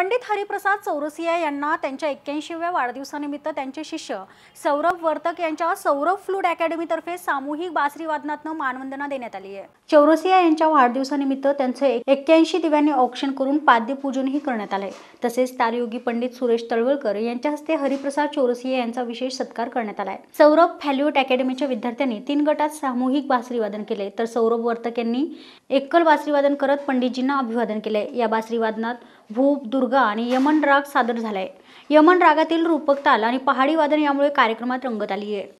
पंडित हरिप्रसाद चौरसिया यांना त्यांच्या एक्क्याऐंशीव्या वाढदिवसानिमित्त त्यांचे शिष्य सौरभ वर्तक यांच्या सौरभ फ्लूड अकॅडमीतर्फे सामूहिक बासरी मानवंदना देण्यात आली आहे चौरसिया यांच्या वाढदिवसानिमित्त त्यांचे एक्क्याऐंशी दिव्यांनी औक्षण करून पाद्यपूजनही करण्यात आले तसेच तारयोगी पंडित सुरेश तळवळकर यांच्या हस्ते हरिप्रसाद चौरसिया यांचा विशेष सत्कार करण्यात आलाय सौरभ फॅल्युट अकॅडमीच्या विद्यार्थ्यांनी तीन गटात सामूहिक बासरीवादन केले तर सौरभ वर्तक यांनी एकल बासरीवादन करत पंडितजींना अभिवादन केले या बासरीवादनात भूप दुर्ग दुर्गा आणि यमन राग सादर झालाय यमन रागातील रूपक ताल आणि पहाडी वादन यामुळे कार्यक्रमात रंगत आली आहे